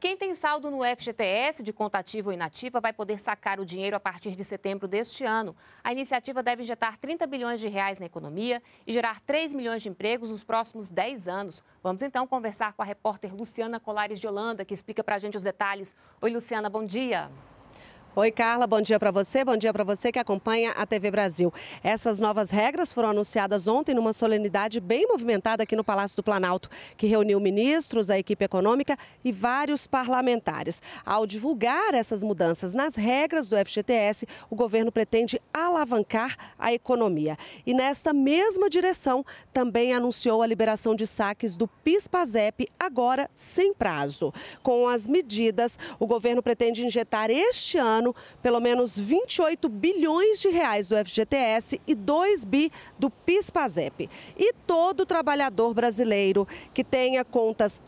Quem tem saldo no FGTS de contativo ou inativa vai poder sacar o dinheiro a partir de setembro deste ano. A iniciativa deve injetar 30 bilhões de reais na economia e gerar 3 milhões de empregos nos próximos 10 anos. Vamos então conversar com a repórter Luciana Colares de Holanda, que explica para a gente os detalhes. Oi, Luciana, bom dia. Oi, Carla, bom dia para você, bom dia para você que acompanha a TV Brasil. Essas novas regras foram anunciadas ontem numa solenidade bem movimentada aqui no Palácio do Planalto, que reuniu ministros, a equipe econômica e vários parlamentares. Ao divulgar essas mudanças nas regras do FGTS, o governo pretende alavancar a economia. E nesta mesma direção, também anunciou a liberação de saques do PIS-PASEP, agora sem prazo. Com as medidas, o governo pretende injetar este ano ano pelo menos 28 bilhões de reais do FGTS e 2 bi do PIS/PASEP. E todo trabalhador brasileiro que tenha contas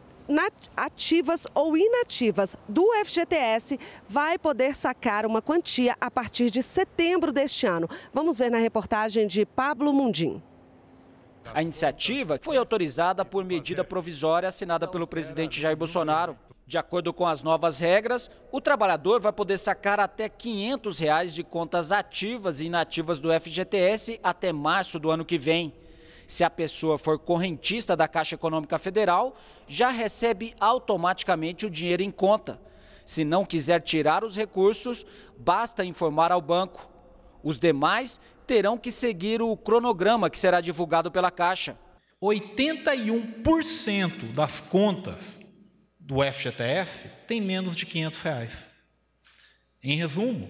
ativas ou inativas do FGTS vai poder sacar uma quantia a partir de setembro deste ano. Vamos ver na reportagem de Pablo Mundim. A iniciativa foi autorizada por medida provisória assinada pelo presidente Jair Bolsonaro. De acordo com as novas regras, o trabalhador vai poder sacar até R$ 500 reais de contas ativas e inativas do FGTS até março do ano que vem. Se a pessoa for correntista da Caixa Econômica Federal, já recebe automaticamente o dinheiro em conta. Se não quiser tirar os recursos, basta informar ao banco. Os demais terão que seguir o cronograma que será divulgado pela Caixa. 81% das contas do FGTS tem menos de 500 reais. Em resumo,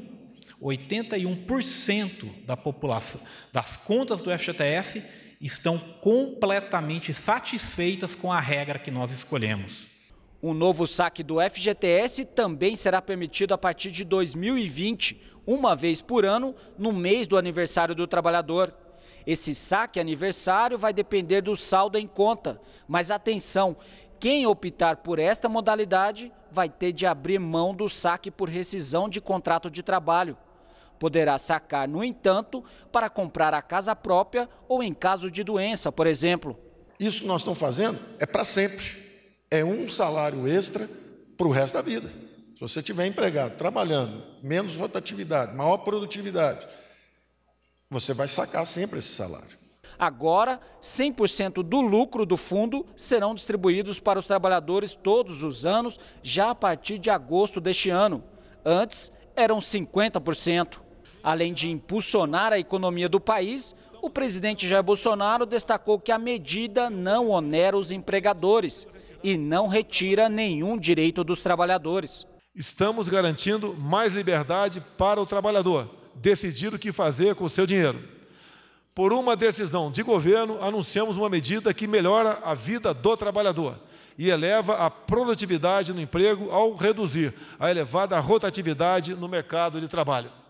81% da população, das contas do FGTS estão completamente satisfeitas com a regra que nós escolhemos. O novo saque do FGTS também será permitido a partir de 2020, uma vez por ano, no mês do aniversário do trabalhador. Esse saque aniversário vai depender do saldo em conta, mas atenção, quem optar por esta modalidade vai ter de abrir mão do saque por rescisão de contrato de trabalho. Poderá sacar, no entanto, para comprar a casa própria ou em caso de doença, por exemplo. Isso que nós estamos fazendo é para sempre. É um salário extra para o resto da vida. Se você tiver empregado, trabalhando, menos rotatividade, maior produtividade, você vai sacar sempre esse salário. Agora, 100% do lucro do fundo serão distribuídos para os trabalhadores todos os anos, já a partir de agosto deste ano. Antes, eram 50%. Além de impulsionar a economia do país, o presidente Jair Bolsonaro destacou que a medida não onera os empregadores e não retira nenhum direito dos trabalhadores. Estamos garantindo mais liberdade para o trabalhador decidir o que fazer com o seu dinheiro por uma decisão de governo, anunciamos uma medida que melhora a vida do trabalhador e eleva a produtividade no emprego ao reduzir a elevada rotatividade no mercado de trabalho.